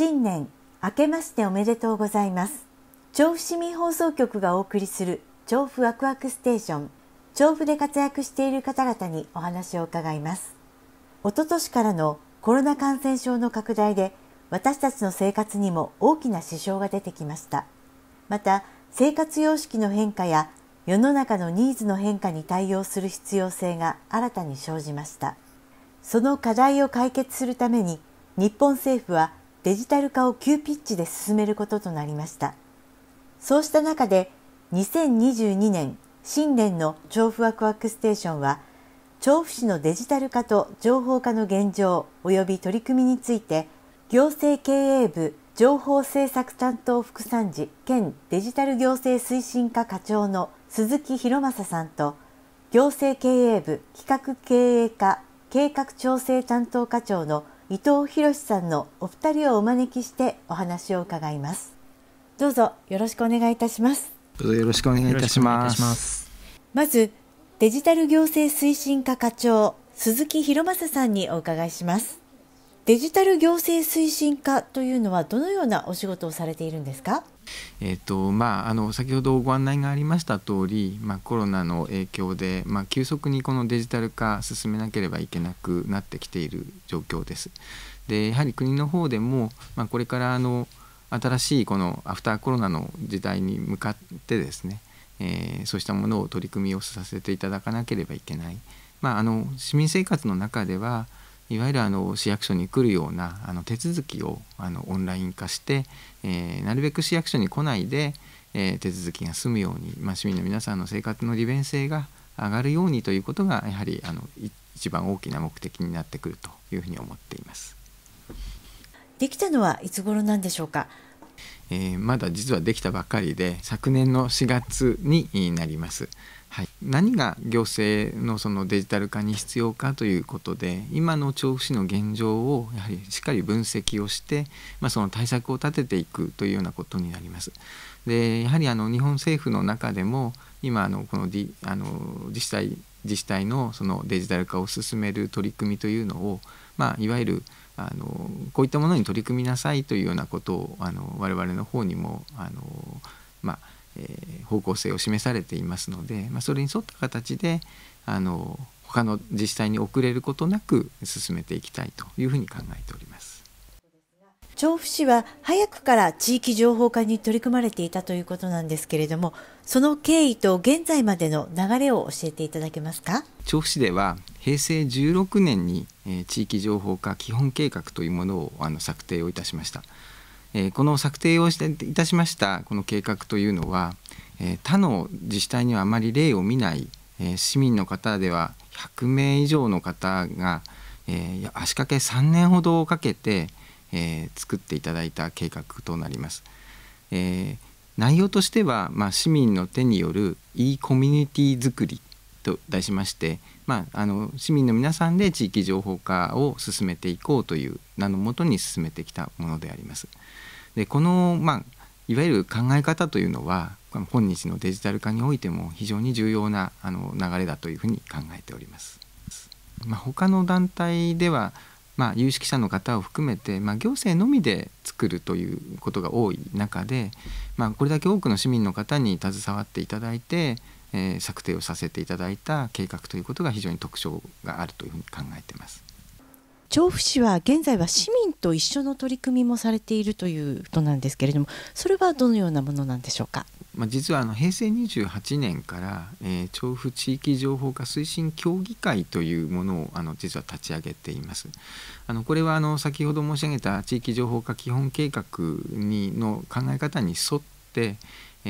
新年明けましておめでとうございます調布市民放送局がお送りする調布ワクワクステーション調布で活躍している方々にお話を伺います一昨年からのコロナ感染症の拡大で私たちの生活にも大きな支障が出てきましたまた生活様式の変化や世の中のニーズの変化に対応する必要性が新たに生じましたその課題を解決するために日本政府はデジタル化を急ピッチで進めることとなりましたそうした中で2022年新年の調布ワクワクステーションは調布市のデジタル化と情報化の現状及び取り組みについて行政経営部情報政策担当副参事兼デジタル行政推進課課長の鈴木博正さんと行政経営部企画経営課計画調整担当課長の伊藤博さんのお二人をお招きしてお話を伺いますどうぞよろしくお願いいたしますどうぞよろしくお願いいたしますまずデジタル行政推進課課長鈴木博正さんにお伺いしますデジタル行政推進課というのはどのようなお仕事をされているんですかえーとまあ、あの先ほどご案内がありました通り、まあ、コロナの影響で、まあ、急速にこのデジタル化進めなければいけなくなってきている状況です。でやはり国の方でも、まあ、これからあの新しいこのアフターコロナの時代に向かってですね、えー、そうしたものを取り組みをさせていただかなければいけない、まあ、あの市民生活の中ではいわゆるあの市役所に来るようなあの手続きをあのオンライン化して、えー、なるべく市役所に来ないで、えー、手続きが済むように、まあ、市民の皆さんの生活の利便性が上がるようにということがやはりあの一番大きな目的になってくるというふうに思っています。できたのはいつ頃なんでしょうか。えー、まだ実はできたばかりで昨年の4月になります。はい、何が行政のそのデジタル化に必要かということで今の調布市の現状をやはりしっかり分析をして、まあ、その対策を立てていくというようなことになります。でやはりあの日本政府の中でも今あのこのデあの自治体自治体のそのデジタル化を進める取り組みというのを、まあ、いわゆるあのこういったものに取り組みなさいというようなことをあの我々の方にもあの、まあ、え方向性を示されていますので、まあ、それに沿った形であの他の自治体に遅れることなく進めていきたいというふうに考えております。調布市は早くから地域情報化に取り組まれていたということなんですけれどもその経緯と現在までの流れを教えていただけますか調布市では平成16年に地域情報化基本計画というものをあの策定をいたしました。えこの策定をしていたしましたこの計画というのは、え他の自治体にはあまり例を見ない、え市民の方では100名以上の方が、え足掛け3年ほどをかけて、え作っていただいた計画となります。え内容としては、ま市民の手による e コミュニティづりと題しまして、まあ、あの市民の皆さんで地域情報化を進めていこうという名のもとに進めてきたものであります。でこの、まあ、いわゆる考え方というのは本日のデジタル化においても非常に重要なあの流れだというふうに考えております。まあ、他の団体ではまあ、有識者の方を含めて、まあ、行政のみで作るということが多い中で、まあ、これだけ多くの市民の方に携わっていただいてえー、策定をさせていただいた計画ということが非常に特徴があるというふうに考えています調布市は現在は市民と一緒の取り組みもされているということなんですけれどもそれはどのようなものなんでしょうか、まあ、実はあの平成28年から、えー、調布地域情報化推進協議会というものをあの実は立ち上げていますあのこれはあの先ほど申し上げた地域情報化基本計画にの考え方に沿って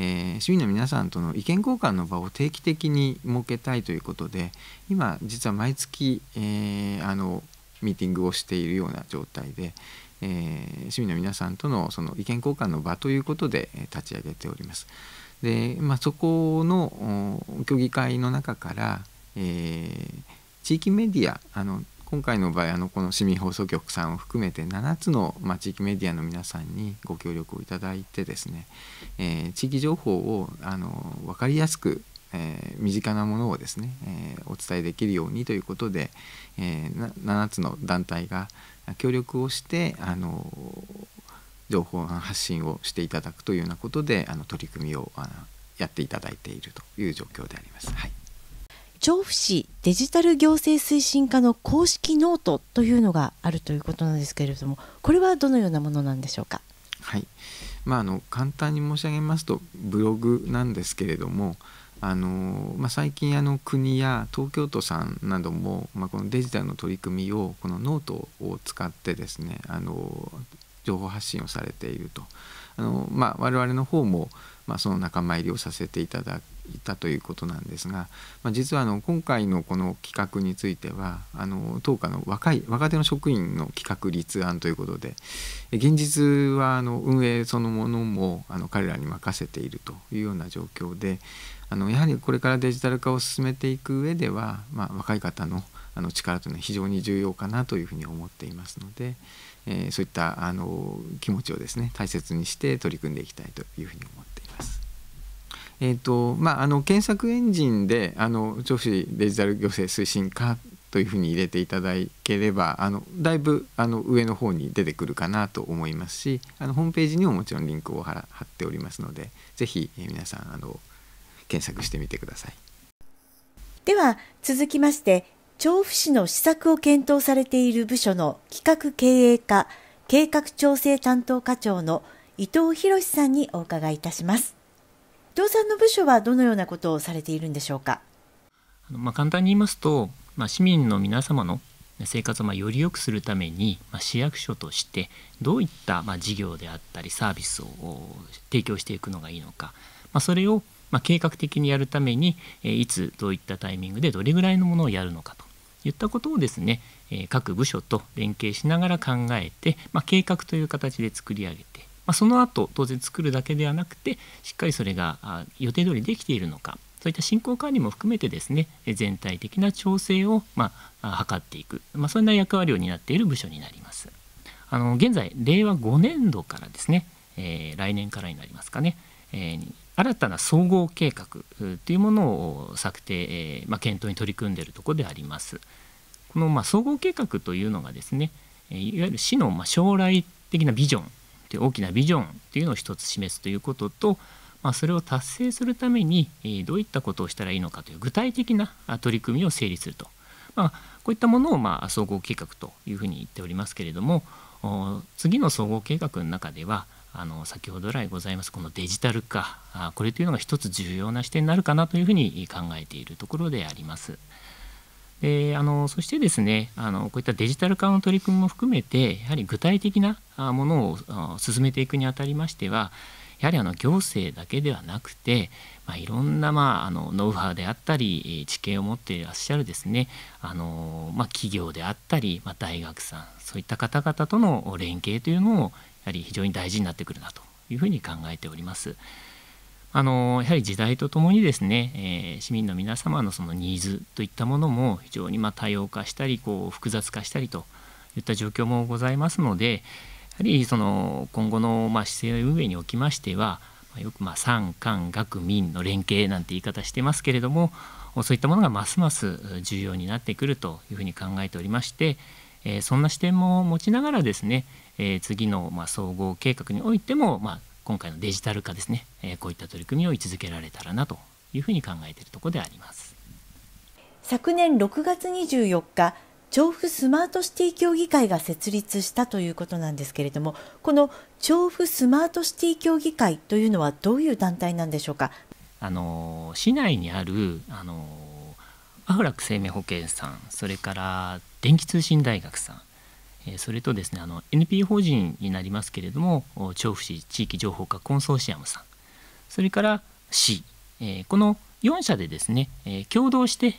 えー、市民の皆さんとの意見交換の場を定期的に設けたいということで今実は毎月、えー、あのミーティングをしているような状態で、えー、市民の皆さんとのその意見交換の場ということで立ち上げております。でまあ、そこの協議会の中から、えー、地域メディアあの今回の場合あのこの市民放送局さんを含めて7つの、ま地域メディアの皆さんにご協力をいただいてですね、えー、地域情報をあの分かりやすくえー、身近なものをですね、えー、お伝えできるようにということで、えー、7つの団体が協力をして、あの情報発信をしていただくというようなことであの取り組みをあのやっていただいているという状況であります。はい調布市デジタル行政推進課の公式ノートというのがあるということなんですけれどもこれはどのようなものなんでしょうか。はいまあ、あの簡単に申し上げますとブログなんですけれどもあの、まあ、最近あの国や東京都さんなども、まあ、このデジタルの取り組みをこのノートを使ってですねあの情報発信をされていると。あの、まあ、我々の方も、まあ、その仲間入りをさせていただいたということなんですが、まあ、実はあの今回のこの企画についてはあの当課の若い若手の職員の企画立案ということで現実はあの運営そのものもあの彼らに任せているというような状況であのやはりこれからデジタル化を進めていく上では、まあ、若い方のあの力というのは非常に重要かなというふうに思っていますので。えー、そういったあの気持ちをですね大切にして取り組んでいきたいというふうに思っています。えーとまあ、あの検索エンジンであの調子デジタル行政推進課というふうに入れていただければあのだいぶあの上の方に出てくるかなと思いますしあのホームページにももちろんリンクを貼っておりますので是非皆さんあの検索してみてください。では続きまして調布市の施策を検討されている部署の企画経営課計画調整担当課長の伊藤博さんにお伺いいたします伊藤さんの部署はどのようなことをされているんでしょうかまあ、簡単に言いますと、まあ、市民の皆様の生活をまより良くするために、まあ、市役所としてどういったまあ事業であったりサービスを提供していくのがいいのか、まあ、それをまあ計画的にやるためにえいつどういったタイミングでどれぐらいのものをやるのかと言ったことをですね、え各部署と連携しながら考えて、まあ、計画という形で作り上げて、まあ、その後当然作るだけではなくてしっかりそれが予定通りできているのかそういった進行管理も含めてですね全体的な調整を、まあ、図っていく、まあ、そんな役割を担っている部署になります。あの現在令和5年度からですね、えー、来年からになりますかねえ新たな総合計画というものを策定、えまあ、検討に取り組んでいるところであります。このまあ総合計画というのがですねいわゆる市のまあ将来的なビジョンという大きなビジョンというのを一つ示すということと、まあ、それを達成するためにどういったことをしたらいいのかという具体的な取り組みを整理すると、まあ、こういったものをまあ総合計画というふうに言っておりますけれども次の総合計画の中ではあの先ほど来ございますこのデジタル化あこれというのが一つ重要な視点になるかなというふうに考えているところであります。であのそしてですねあのこういったデジタル化の取り組みも含めてやはり具体的なものを進めていくにあたりましてはやはりあの行政だけではなくて、まあ、いろんな、まあ、あのノウハウであったり知見を持っていらっしゃるですねあの、まあ、企業であったり、まあ、大学さんそういった方々との連携というのをやはり非常に大事になってくるなというふうに考えております。あのやはり時代とともにですね、えー、市民の皆様のそのニーズといったものも非常にま多様化したりこう複雑化したりといった状況もございますのでやはりその今後のま勢政運営におきましてはよくま産官学民の連携なんて言い方してますけれどもそういったものがますます重要になってくるというふうに考えておりましてそんな視点も持ちながらですねえー、次のまあ総合計画においても、まあ、今回のデジタル化ですね、えー、こういった取り組みを位置づけられたらなというふうに考えているところであります昨年6月24日調布スマートシティ協議会が設立したということなんですけれどもこの調布スマートシティ協議会というのはどういう団体なんでしょうかあの市内にあるあのアフラック生命保険さんそれから電気通信大学さんそれとですねあの NP 法人になりますけれども調布市地域情報化コンソーシアムさんそれから市この4社でですね共同して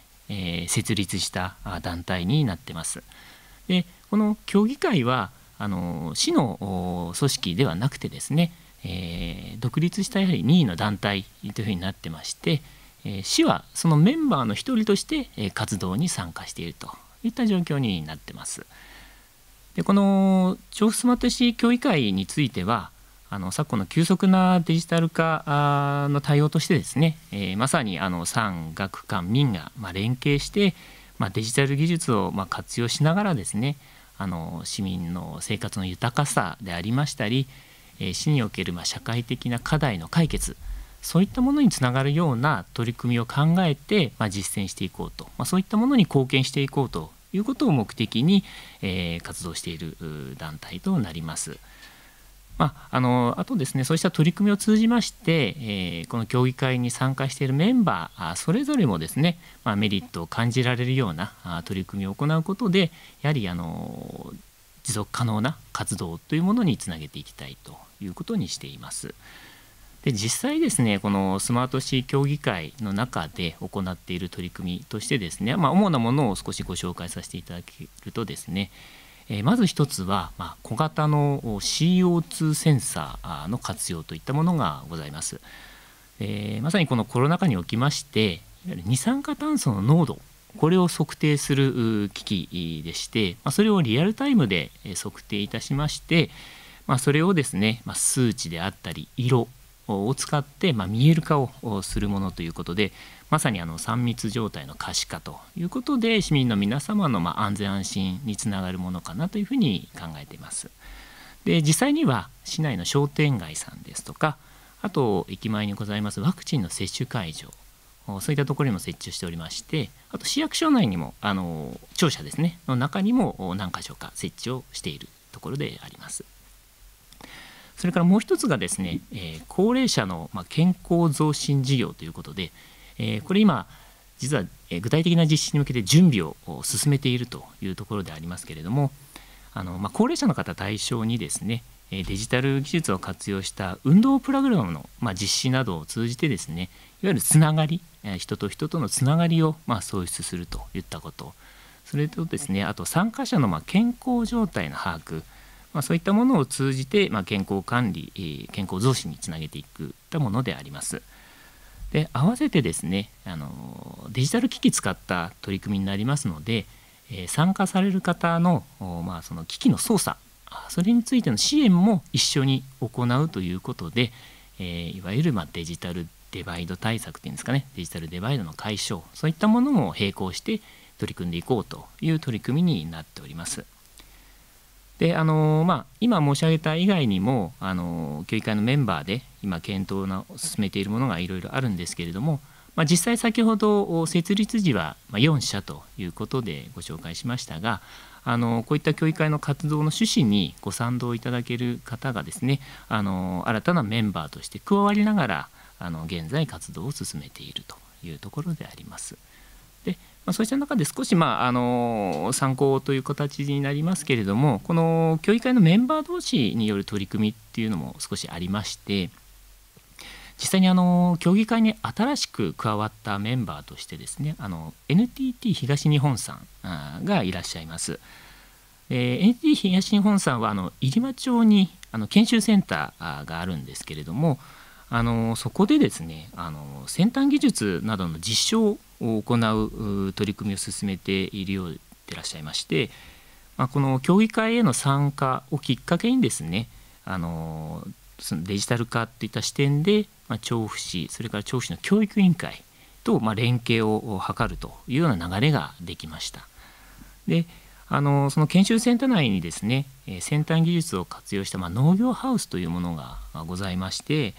設立した団体になってます。でこの協議会はあの市の組織ではなくてですね、え独立したやはり任意の団体というふうになってまして、え市はそのメンバーの一人として活動に参加しているといった状況になってます。でこの調布スマート市協議会についてはあの昨今の急速なデジタル化の対応としてですね、えー、まさにあの産学官民が、まあ、連携して、まあ、デジタル技術を、まあ、活用しながらですねあの市民の生活の豊かさでありましたり、えー、市における、まあ、社会的な課題の解決そういったものにつながるような取り組みを考えて、まあ、実践していこうと、まあ、そういったものに貢献していこうということを目的に、えー、活動している団体となります。まあ、あのあとですねそうした取り組みを通じまして、えー、この協議会に参加しているメンバーそれぞれもですね、まあ、メリットを感じられるような取り組みを行うことでやはりあの持続可能な活動というものにつなげていきたいということにしています。で実際ですねこのスマート市協議会の中で行っている取り組みとしてですね、まあ、主なものを少しご紹介させていただけるとですねまず1つは、ま小型の CO2 センサーの活用といったものがございます。えまさにこのコロナ禍におきまして二酸化炭素の濃度これを測定する機器でして、まそれをリアルタイムで測定いたしまして、まそれをですね、ま数値であったり色を使って、まあ、見える化をするものということでまさにあの3密状態の可視化ということで市民の皆様のま安全安心につながるものかなというふうに考えています。で実際には市内の商店街さんですとかあと駅前にございますワクチンの接種会場そういったところにも設置しておりましてあと市役所内にもあの庁舎ですねの中にも何箇所か設置をしているところであります。それからもう一つがですね、えー、高齢者の、ま健康増進事業ということで、えー、これ今実は具体的な実施に向けて準備を進めているというところでありますけれどもあの、まあ、高齢者の方対象にですねデジタル技術を活用した運動プログラムの、まあ、実施などを通じてですねいわゆるつながり人と人とのつながりを、まあ、創出するといったことそれとですねあと参加者のまあ健康状態の把握まあ、そういったものを通じて、まあ、健康管理、えー、健康増進につなげていくたものであります。で合わせてですねあのデジタル機器使った取り組みになりますので、えー、参加される方の,、まあその機器の操作それについての支援も一緒に行うということで、えー、いわゆるまデジタルデバイド対策っていうんですかねデジタルデバイドの解消そういったものも並行して取り組んでいこうという取り組みになっております。であのまあ、今申し上げた以外にもあの協議会のメンバーで今検討を進めているものがいろいろあるんですけれども、まあ、実際先ほど設立時は4社ということでご紹介しましたがあのこういった協議会の活動の趣旨にご賛同いただける方がですねあの新たなメンバーとして加わりながらあの現在活動を進めているというところであります。でまあ、そうした中で少し、まあ、あの参考という形になりますけれどもこの協議会のメンバー同士による取り組みっていうのも少しありまして実際にあの協議会に新しく加わったメンバーとしてですねあの NTT 東日本さんがいらっしゃいます。えー、NTT 東日本さんはあの入間町にあの研修センターがあるんですけれどもあのそこでですねあの先端技術などの実証を行う取り組みを進めているようでいらっしゃいまして、まあ、この協議会への参加をきっかけにですねあのそのデジタル化といった視点で、まあ、調布市それから調布市の教育委員会と、まあ、連携を図るというような流れができました。であのその研修センター内にですね先端技術を活用した、まあ、農業ハウスというものがございまして、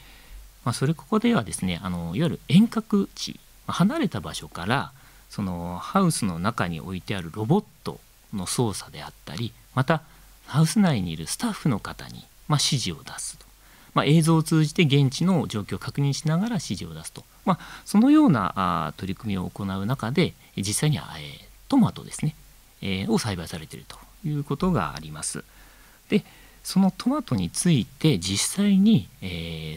まあ、それここではですねあのいわゆる遠隔地離れた場所からそのハウスの中に置いてあるロボットの操作であったりまたハウス内にいるスタッフの方に、まあ、指示を出すと、まあ、映像を通じて現地の状況を確認しながら指示を出すと、まあ、そのようなあ取り組みを行う中で実際には、えー、トマトですね、えー、を栽培されているということがあります。でそのトマトについて実際に、え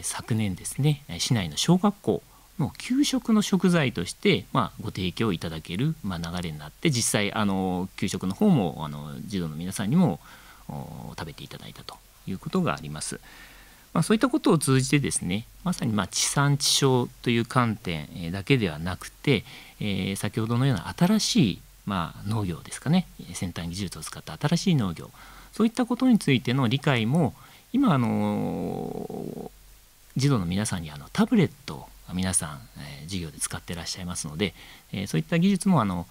ー、昨年ですね市内の小学校の給食の食材として、まあ、ご提供いただける、まあ、流れになって実際あの給食の方もあの児童の皆さんにも食べていただいたということがあります。まあ、そういったことを通じてですねまさにま地産地消という観点だけではなくて、えー、先ほどのような新しいま農業ですかね先端技術を使った新しい農業そういったことについての理解も今あの児童の皆さんにあのタブレットを皆さん、えー、授業で使ってらっしゃいますので、えー、そういった技術もあの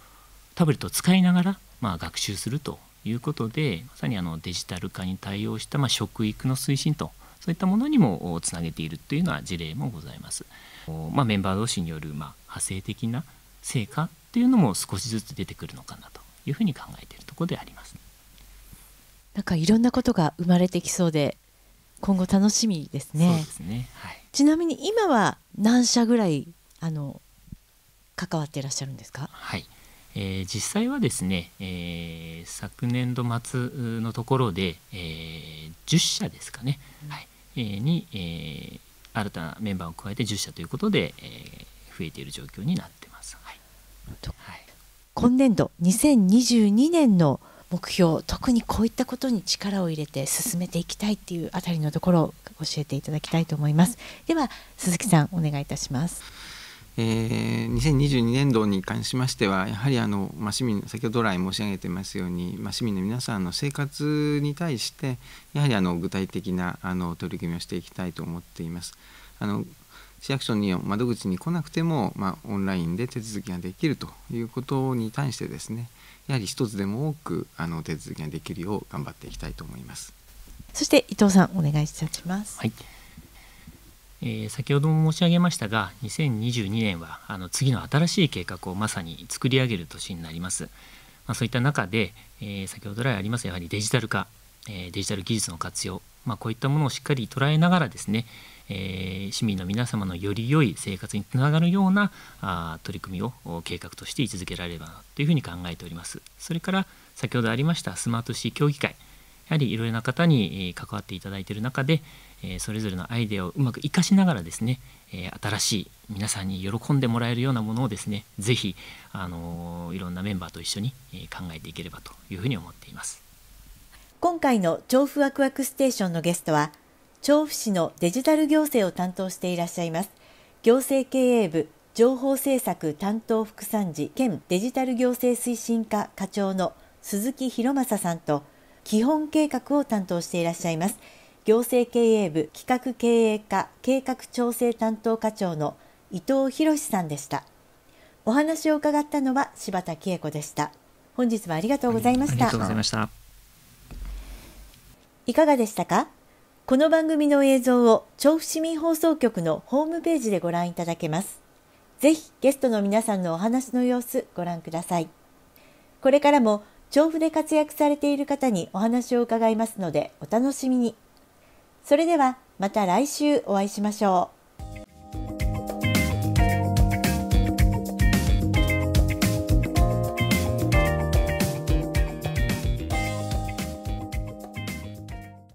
タブレットを使いながら、まあ、学習するということでまさにあのデジタル化に対応した、まあ、食育の推進とそういったものにもつなげているというのは事例もございます。まあ、メンバー同士による、まあ、派生的な成果というのも少しずつ出てくるのかなというふうに考えているところであります。なんかいろんなことが生まれてきそうで今後楽しみですね。すねはい、ちなみに今は何社ぐらいあの関わっていらっしゃるんですか。はい。えー、実際はですね、えー、昨年度末のところで、えー、10社ですかね、うん、はいえー、に、えー、新たなメンバーを加えて10社ということで、えー、増えている状況になってます。はい、はい、今年度2022年の、目標特にこういったことに力を入れて進めていきたいっていうあたりのところを教えていただきたいと思いますでは鈴木さんお願いいたしますえー、2022年度に関しましてはやはりあの、まあ、市民先ほど来申し上げてますように、まあ、市民の皆さんの生活に対してやはりあの具体的なあの取り組みをしていきたいと思っています。あの市役所に窓口に来なくても、まあ、オンラインで手続きができるということに対してですね、やはり一つでも多くあの手続きができるよう頑張っていきたいと思いますそして伊藤さんお願いいたします。はいえー、先ほども申し上げましたが2022年はあの次の新しい計画をまさに作り上げる年になります、まあ、そういった中で、えー、先ほど来ありますやはりデジタル化、えー、デジタル技術の活用、まあ、こういったものをしっかり捉えながらですね、えー、市民の皆様のより良い生活につながるようなあ取り組みを計画として位置づけられればなというふうに考えております。それから先ほどありましたスマート市協議会やはりいろいろな方に関わっていただいている中でそれぞれのアイデアをうまく生かしながらですね新しい皆さんに喜んでもらえるようなものをですねぜひ、あのいろんなメンバーと一緒に考えていければというふうに思っています今回の調布ワクワクステーションのゲストは調布市のデジタル行政を担当していらっしゃいます行政経営部情報政策担当副参事兼デジタル行政推進課課長の鈴木博正さんと基本計画を担当していらっしゃいます行政経営部企画経営課計画調整担当課長の伊藤博さんでしたお話を伺ったのは柴田恵子でした本日はありがとうございました、ざい、ましたいかがでしたかこの番組の映像を調布市民放送局のホームページでご覧いただけます。ぜひゲストの皆さんのお話の様子ご覧ください。これからも調布で活躍されている方にお話を伺いますのでお楽しみに。それではまた来週お会いしましょう。